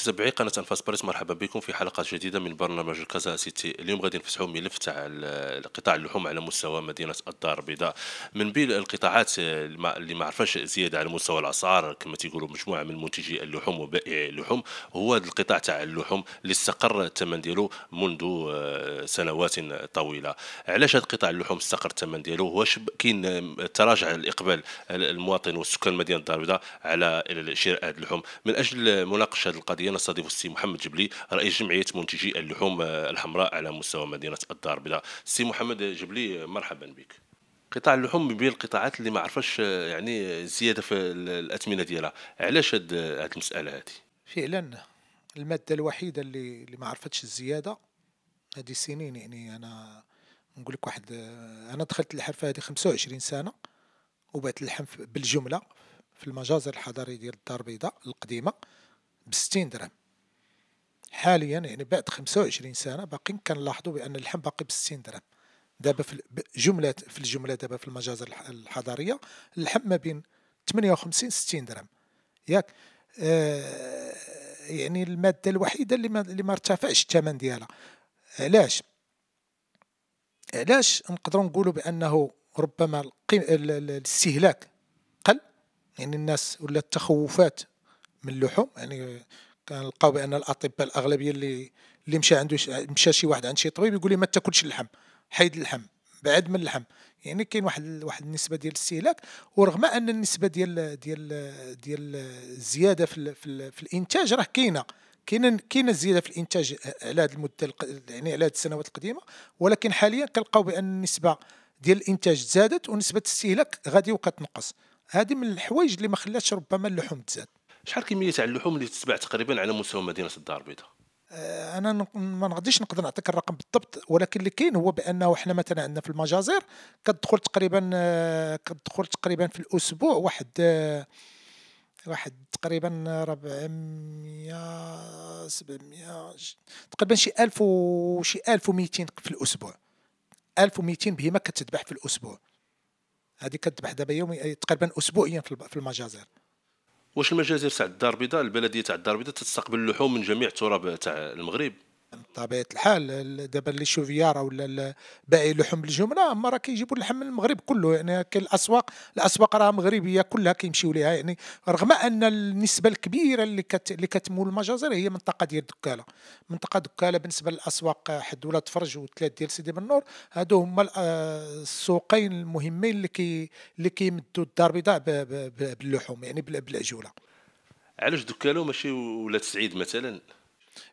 متابعي قناه انفاس باريس مرحبا بكم في حلقه جديده من برنامج الكازا سيتي اليوم غادي نفتحوا ملف تاع قطاع اللحوم على مستوى مدينه الدار البيضاء من بين القطاعات آه، اللي ما عرفاش زياده على مستوى الاسعار كما تيقولوا مجموعه من منتجي اللحوم وبائعي اللحوم هو هذا القطاع تاع اللحوم اللي استقر الثمن ديالو منذ آه، سنوات طويله علاش هذا قطاع اللحوم استقر الثمن ديالو واش كاين آه، تراجع الاقبال المواطن والسكان مدينه الدار البيضاء على شراء هذه اللحوم من اجل مناقشه هذه القضيه التالي نستضيف السي محمد جبلي رئيس جمعيه منتجي اللحوم آه، الحمراء على مستوى مدينه الدار البيضاء السي محمد جبلي مرحبا بك قطاع اللحوم من بين القطاعات اللي ما عرفش آه، يعني آه، زياده في الاثمنه ديالها علاش هاد المساله هذه فعلا الماده الوحيده اللي اللي ما عرفتش الزياده هذه سنين يعني انا نقول لك واحد انا دخلت الحرفه هذه 25 سنه وبعت اللحم بالجمله في المجازر الحضاري ديال الدار البيضاء القديمه ب 60 درهم حاليا يعني بعد 25 سنه باقي كنلاحظوا بان اللحم باقي ب 60 درهم دابا في جمله في الجمله دابا في المجازر الحضاريه اللحم ما بين 58 60 درهم ياك آه يعني الماده الوحيده اللي ما, اللي ما ارتفعش الثمن ديالها علاش علاش نقدروا نقولوا بانه ربما الاستهلاك قل يعني الناس ولا التخوفات من اللحوم يعني كنلقاو بان الاطباء الاغلبيه اللي اللي مشى عنده مشى شي واحد عند شي طبيب يقول لي ما تاكلش اللحم حيد اللحم بعد من اللحم يعني كاين واحد واحد النسبه ديال الاستهلاك ورغم ان النسبه ديال ديال ديال الزياده في ال في, ال في الانتاج راه كاينه كاينه كاينه زياده في الانتاج على هذه المده يعني على هذه السنوات القديمه ولكن حاليا كنلقاو بان النسبه ديال الانتاج زادت ونسبه الاستهلاك غادي وكتنقص هذه من الحوايج اللي ما خلاتش ربما اللحوم تزاد شحال كميه تاع اللحوم اللي تتباع تقريبا على مستوى مدينه الدار البيضاء آه، انا ما نقدرش نقدر نعطيك الرقم بالضبط ولكن اللي كاين هو بانه احنا مثلا عندنا في المجازر كتدخل تقريبا آه، كتدخل تقريبا في الاسبوع واحد آه، واحد تقريبا 400 700 تقريبا شي 1000 وشي 1200 في الاسبوع 1200 بهما كتذبح في الاسبوع هذه كتذبح دابا يومي تقريبا اسبوعيا في المجازر واش المجازر تاع الدار البيضاء البلديه تاع الدار البيضاء تستقبل اللحوم من جميع التراب تاع المغرب بطبيعه الحال دابا لي شوفيار ولا باقي لحوم الجمله آه، اما راه كيجيبوا اللحم من المغرب كله يعني كاين الاسواق الاسواق راه مغربيه كلها كيمشيو ليها يعني رغم ان النسبه الكبيره اللي كت اللي كتمول المجازر هي منطقه ديال دكاله منطقه دكاله بالنسبه للاسواق آه، حد ولا تفرج والثلاث ديال سيدي بن نور هادو هما آه، السوقين المهمين اللي كي اللي كيمدوا الدار البيضاء باللحوم يعني بالاجوله علاش دكاله ماشي ولاد سعيد مثلا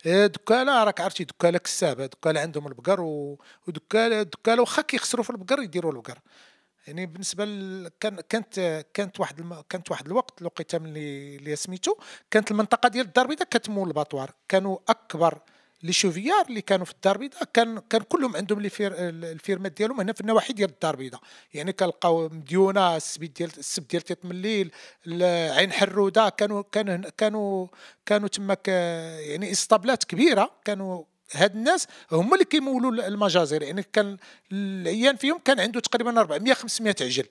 إيه، دكاله راك عرفتي دكاله كسابه دكاله عندهم البقر ودكاله دكاله واخا كيخسروا في البقر يديروا البقر يعني بالنسبه ل... كان كانت كانت واحد الم... كانت واحد الوقت الوقيته ملي اللي سميتو كانت المنطقه ديال الدار البيضاء كتمول الباطوار كانوا اكبر لي شوفيار اللي كانوا في الدار البيضاء كان كان كلهم عندهم فير الفيرمات ديالهم هنا في النواحي ديال الدار البيضاء يعني كنلقاو مديونه السبيت ديال السبت ديال تيتمليل عين حروده كانوا كانوا كانوا كانوا تماك يعني اسطبلات كبيره كانوا هاد الناس هما اللي كيمولوا المجازر يعني كان العيان فيهم كان عنده تقريبا 400 500 عجل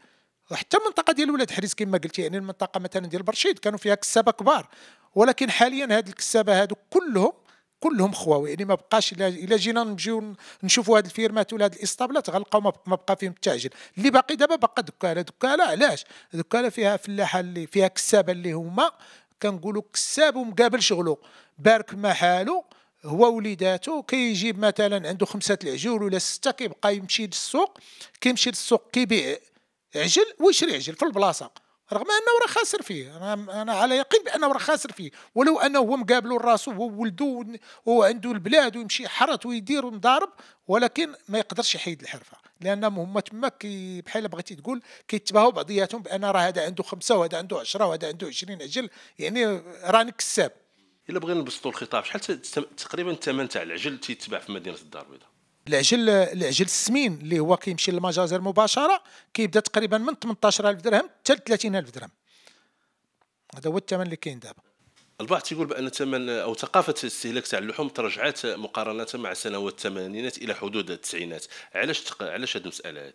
وحتى المنطقه ديال ولاد حريز كما قلت يعني المنطقه مثلا ديال برشيد كانوا فيها كسابه كبار ولكن حاليا هاد الكسابه هادو كلهم كلهم خواوي يعني ما بقاش الا جينا نمشيو نشوفوا هاد الفيرمات ولا هاد الاسطابلات غنلقاو ما بقى فيهم عجل اللي باقي دابا باقا دكاله دكاله علاش دكاله فيها فلاحه اللي فيها كسابه اللي هما كنقولوا كساب ومقابل شغله بارك ما حالو هو وليداتو كيجيب مثلا عنده خمسه العجول ولا سته كيبقى يمشي للسوق كيمشي للسوق كيبيع عجل ويشري عجل في البلاصه رغم انه راه خاسر فيه انا انا على يقين بانه راه خاسر فيه ولو انه هو مقابل راسو هو ولدو هو عنده البلاد ويمشي حرت ويدير ومضارب ولكن ما يقدرش يحيد الحرفه لانهم هما تما كي بحال بغيتي تقول كيتباهوا بعضياتهم بان راه هذا عنده خمسه وهذا عنده 10 وهذا عنده 20 عجل يعني راني كساب الا بغينا نبسطوا الخطاب شحال تقريبا الثمن تاع العجل تيتباع في مدينه الدار البيضاء العجل العجل السمين اللي هو كيمشي للمجازر مباشره كيبدا تقريبا من 18000 درهم حتى ل 30000 درهم هذا هو الثمن اللي كاين دابا البعض تيقول بان ثمن او ثقافه الاستهلاك تاع اللحوم تراجعت مقارنه مع سنوات الثمانينات الى حدود التسعينات علاش تق... علاش هذه المساله هذه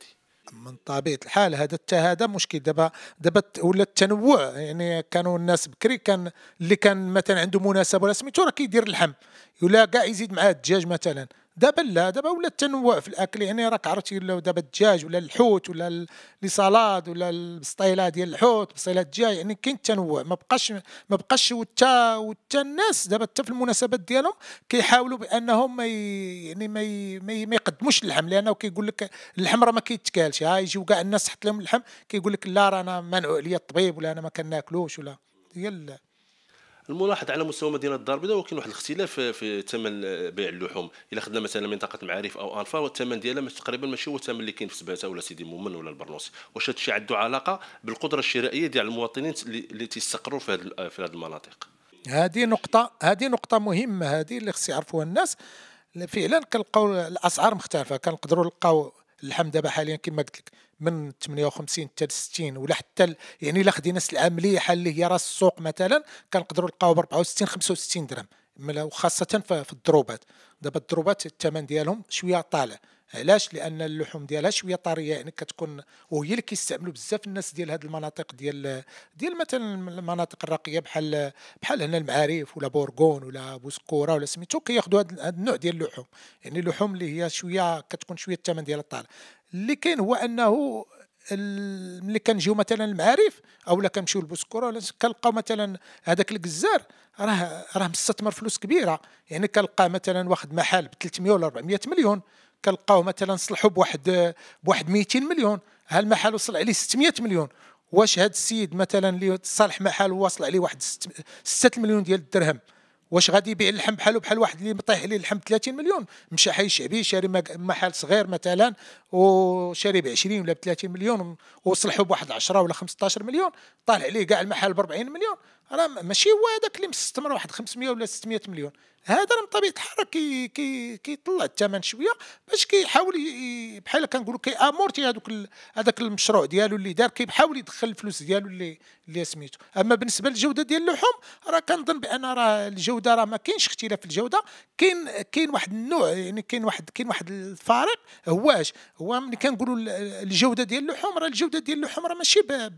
من طبيعه الحال هذا حتى هذا مشكل دابا دابا ولا التنوع يعني كانوا الناس بكري كان اللي كان مثلا عنده مناسبه ولا سميتو راه كيدير اللحم ولا كاع يزيد معاه الدجاج مثلا دابا لا دابا ولا التنوع في الاكل يعني راك عرفتي دابا الدجاج ولا الحوت ولا السلاد ولا البسطيله ديال الحوت بسطيله الدجاج يعني كاين التنوع ما بقاش ما بقاش وتا وتا الناس دابا حتى في المناسبات ديالهم كيحاولوا بانهم ما يعني ما ما, ما يقدموش اللحم لانه كيقول لك اللحم راه ما كيتكالش ها يجيو كاع الناس تحط لهم اللحم كيقول لك لا راه انا منعو عليا الطبيب ولا انا ما كناكلوش ولا هي الملاحظ على مستوى مدينه الدار البيضاء ولكن واحد الاختلاف في ثمن بيع اللحوم الا خدنا مثلا منطقه معارف او انفا والثمن ديالها تقريبا ماشي هو الثمن اللي كاين في سباته ولا سيدي مومن ولا البرنوس واش هذا الشيء عنده علاقه بالقدره الشرائيه ديال المواطنين اللي تيستقروا في هذه في هذه المناطق هذه نقطه هذه نقطه مهمه هذه اللي خص يعرفوها الناس فعلا كنلقاو الاسعار مختلفه كنقدروا نلقاو اللحم دابا حاليا كما قلت لك من 58 حتى 60 ولا حتى يعني الا خدينا العمليه بحال اللي هي راس السوق مثلا كنقدروا نلقاو ب 64 65 درهم وخاصه في الضروبات دابا الضروبات الثمن ديالهم شويه طالع علاش لان اللحوم ديالها شويه طريه يعني كتكون وهي اللي كيستعملوا بزاف الناس ديال هذه المناطق ديال ديال مثلا المناطق الراقيه بحال بحال هنا المعارف ولا بورغون ولا بوسكوره ولا سميتو كياخذوا هذا النوع ديال اللحوم يعني اللحوم اللي هي شويه كتكون شويه الثمن ديالها طالع اللي كاين هو انه ملي كنجيو مثلا المعارف لا كنمشيو ولا كنلقاو مثلا هذاك الجزار راه راه مستثمر فلوس كبيره يعني كنلقى مثلا واحد محل ب 300 ولا 400 مليون كنلقاو مثلا صلحوا بواحد بواحد 200 مليون هالمحل وصل عليه 600 مليون واش هذا السيد مثلا اللي صالح محل وصل عليه واحد 6 مليون ديال الدرهم واش غادي يبيع اللحم بحالو بحال واحد اللي طيح عليه اللحم 30 مليون مشى حي شعبي شاري محل صغير مثلا وشاري ب 20 ولا ب 30 مليون وصلحوا بواحد 10 ولا 15 مليون طالع عليه كاع المحل ب 40 مليون راه ماشي هو هذاك اللي مستثمر واحد 500 ولا 600 مليون هذا راه بطبيعه الحال كي كي كيطلع الثمن شويه باش كيحاول بحال كنقولوا امورتي هذوك هذاك المشروع ديالو اللي دار كيحاول يدخل الفلوس ديالو اللي اللي سميتو اما بالنسبه للجوده ديال اللحوم راه كنظن بان راه الجوده راه ما كاينش اختلاف في الجوده كاين كاين واحد النوع يعني كاين واحد كاين واحد الفارق هو اش هو ملي كنقولوا الجوده ديال اللحوم راه الجوده ديال اللحوم راه ماشي ب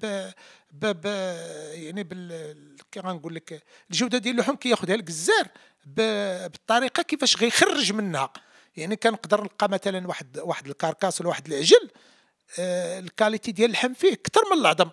ب يعني بال كي غنقول لك الجوده ديال اللحوم كياخذها الجزار بالطريقه كيفاش غيخرج منها يعني كنقدر نلقى مثلا واحد واحد الكاركاس ولا واحد العجل آه، الكاليتي ديال اللحم فيه اكثر من العظم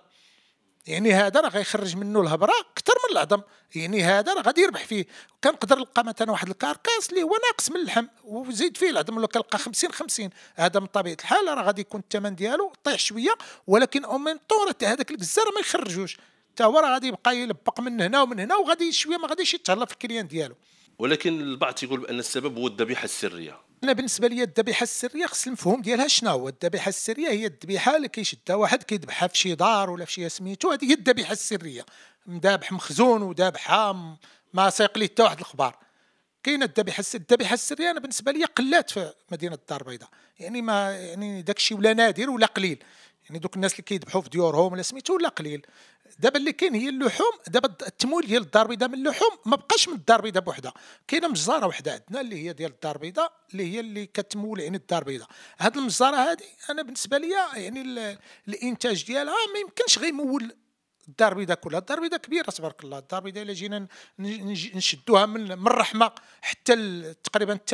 يعني هذا راه غيخرج منه الهبره اكثر من العظم يعني هذا راه غادي يربح فيه كنقدر نلقى مثلا واحد الكاركاس اللي هو ناقص من اللحم وزيد فيه العظم ولا كنلقى 50 50 هذا من طبيعه الحال راه غادي يكون الثمن ديالو طيح شويه ولكن او ميم طون هذاك الكزار ما يخرجوش حتى هو راه غادي يبقى يلبق من هنا ومن هنا وغادي شويه ما غاديش يتهلا في الكليان ديالو ولكن البعض تيقول بان السبب هو الذبيحه السريه انا بالنسبه لي الذبيحه السريه خص المفهوم ديالها شنو هو الذبيحه السريه هي الذبيحه اللي كيشدها واحد كيذبحها في شي دار ولا في شي سميتو هذه هي الذبيحه السريه مذابح مخزون وذابحه ما سيق لي حتى واحد الخبار كاينه الذبيحه الذبيحه السريه انا بالنسبه لي قلات في مدينه الدار البيضاء يعني ما يعني داك الشيء ولا نادر ولا قليل يعني دوك الناس اللي كيذبحوا في ديورهم ولا سميتو ولا قليل دابا اللي كاين هي اللحوم دابا التمويل ديال الدار البيضاء من اللحوم ما بقاش من الدار البيضاء بوحدها كاينه مجزره وحده عندنا اللي هي ديال الدار البيضاء اللي هي اللي كتمول يعني الدار البيضاء هاد المجزره هذه انا بالنسبه ليا يعني الانتاج ديالها ما يمكنش غيمول الدار البيضاء كلها الدار البيضاء كبيره تبارك الله الدار البيضاء الا جينا نشدوها من من الرحمه حتى تقريبا حتى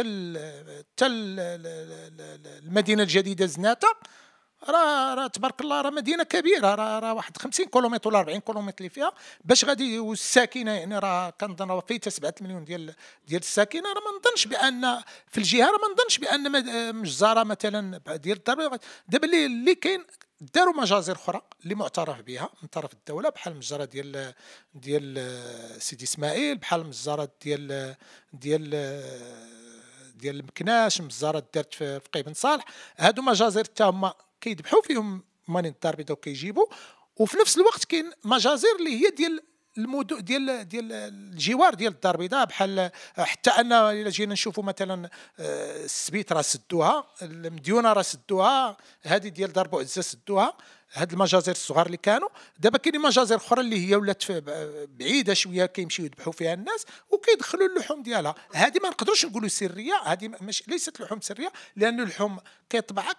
حتى المدينه الجديده زناته راه را تبارك الله راه مدينه كبيره راه را واحد 50 كيلومتر ولا 40 كيلومتر اللي فيها باش غادي والساكنه يعني راه كنظن راه فيها 7 مليون ديال ديال الساكنه راه ما نظنش بان في الجهه راه ما نظنش بان مجزره مثلا ديال الضرب دابا اللي اللي كاين داروا مجازر اخرى اللي معترف بها من طرف الدوله بحال المجزره ديال ديال سيدي اسماعيل بحال المجزره ديال ديال ديال المكناش مزارة دارت في قي بن صالح هادو مجازر حتى هما كيذبحوا فيهم ماني التربيده وكيجيبوا وفي نفس الوقت كاين مجازر اللي هي ديال المدن ديال ديال الجوار ديال الدار البيضاء بحال حتى ان الى جينا نشوفوا مثلا آه، السبيت راه سدوها المديونه راه سدوها هذه ديال دار بوعزه سدوها هاد المجازر الصغار اللي كانوا دابا كاينين مجازر اخرى اللي هي ولات بعيده شويه كيمشيو يذبحوا فيها الناس وكيدخلوا اللحوم ديالها هذه ما نقدروش نقولوا سريه هذه ليست لحوم سريه لان اللحوم كيطبعها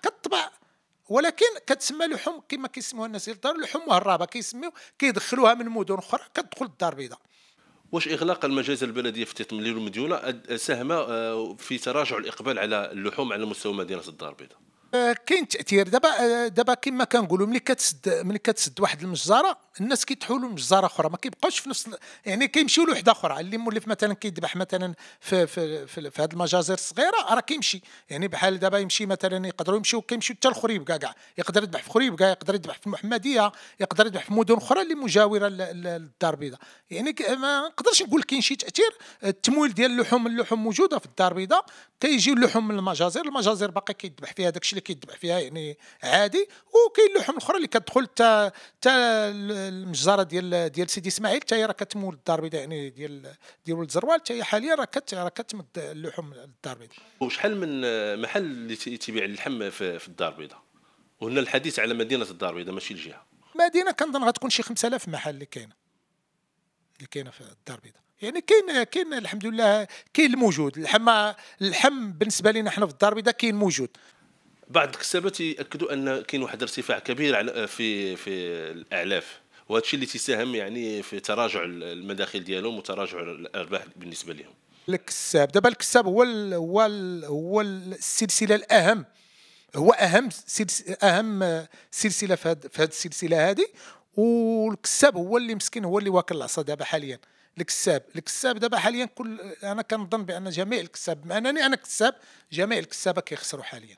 ولكن كتسمى لحوم كما كيسميوها الناس ديال الدار لحوم مهربه كيسميو كيدخلوها من مدن اخرى كتدخل الدار البيضاء واش اغلاق المجازر البلديه في تطمير المديونه ساهم آه، في تراجع الاقبال على اللحوم على مستوى مدينه الدار البيضاء آه، كاين تاثير دابا آه، دابا كما كنقولوا ملي كتسد ملي كتسد واحد المجزره الناس كيتحولوا لجزاره اخرى ما كيبقاوش في نفس يعني كيمشيو لوحده اخرى اللي مولف مثلا كيذبح مثلا في في في, في هذه المجازر الصغيره راه كيمشي يعني بحال دابا يمشي مثلا يقدروا يمشيو كيمشيو حتى لخريبكا كاع يقدر يذبح في خريبكا يقدر يذبح في المحمديه يقدر يذبح في مدن اخرى اللي مجاوره للدار البيضاء يعني ما نقدرش نقول كاين شي تاثير التمويل ديال اللحوم اللحوم موجوده في الدار البيضاء كيجيو اللحوم من المجازر المجازر باقي كيذبح فيها داكشي اللي كيذبح فيها يعني عادي وكاين اللحوم الاخرى اللي كتدخل حتى حتى المجزره ديال ديال سيدي اسماعيل حتى هي راه كتمول الدار البيضاء يعني ديال ديال ولد زروال حتى هي حاليا راه كت راه كتمد اللحوم للدار البيضاء وشحال من محل اللي تيبيع اللحم في, في الدار البيضاء وهنا الحديث على مدينه الدار البيضاء ماشي الجهه مدينه كنظن غتكون شي 5000 محل اللي كاينه اللي كاينه في الدار البيضاء يعني كاين كاين الحمد لله كاين الموجود اللحم اللحم بالنسبه لنا حنا في الدار البيضاء كاين موجود بعض الكتابات ياكدوا ان كاين واحد الارتفاع كبير في في الاعلاف وهذا الشيء اللي تساهم يعني في تراجع المداخل ديالهم وتراجع الارباح بالنسبه لهم الكساب دابا الكساب هو الـ هو الـ هو السلسله الاهم هو اهم سلسلة اهم سلسله في هذه هاد السلسله هذه والكساب هو اللي مسكين هو اللي واكل العصا دابا حاليا الكساب الكساب دابا حاليا كل انا كنظن بان جميع الكساب معناني انني انا كساب جميع الكسابه كيخسروا حاليا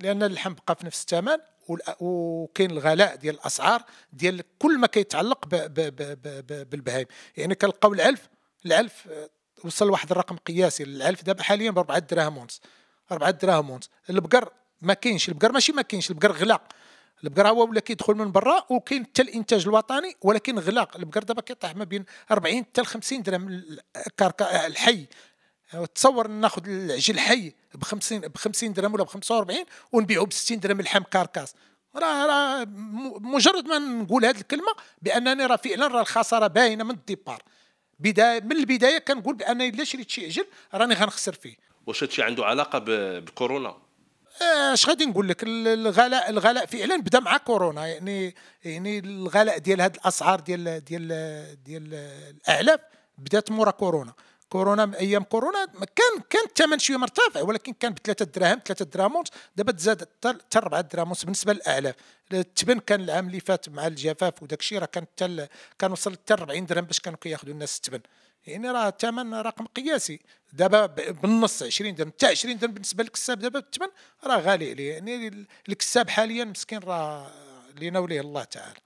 لان اللحم بقى في نفس الثمن وكاين الغلاء ديال الاسعار ديال كل ما كيتعلق بالبهايم يعني كنلقاو العلف العلف آه، وصل لواحد الرقم قياسي العلف دابا حاليا ب 4 دراهم ونص 4 دراهم ونص البقر ما كاينش البقر ماشي ما كاينش البقر غلا البقر هو ولا كيدخل من برا وكاين حتى الانتاج الوطني ولكن غلاق البقر دابا كيطيح ما بين 40 حتى 50 درهم الكركه الحي تصور ناخذ العجل حي ب 50 ب 50 درهم ولا ب 45 ونبيعه ب 60 درهم اللحم كاركاس راه راه مجرد ما نقول هذه الكلمه بانني راه فعلا راه الخساره باينه من الديبار بدايه من البدايه كنقول بانني الا شريت شي عجل راني غنخسر فيه واش هادشي عنده علاقه بكورونا آه، اش غادي نقول لك الغلاء الغلاء فعلا بدا مع كورونا يعني يعني الغلاء ديال هاد الاسعار ديال ديال ديال الاعلاف بدات مورا كورونا كورونا ايام كورونا كان كان الثمن شويه مرتفع ولكن كان بثلاثه دراهم ثلاثه دراهم ونص دابا تزاد حتى اربعه دراهم ونص بالنسبه للاعلاف التبن كان العام اللي فات مع الجفاف وداك الشيء راه كان تل كان وصل حتى 40 درهم باش كانوا كياخذوا الناس التبن يعني راه الثمن رقم قياسي دابا بالنص 20 درهم حتى 20 درهم بالنسبه للكساب دابا الثمن راه غالي عليه يعني الكساب حاليا مسكين راه وليه الله تعالى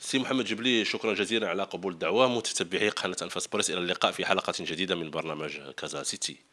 سي محمد جبلي شكرا جزيلا على قبول الدعوة متتبعي قناة أنفاس بريس إلى اللقاء في حلقة جديدة من برنامج كازا سيتي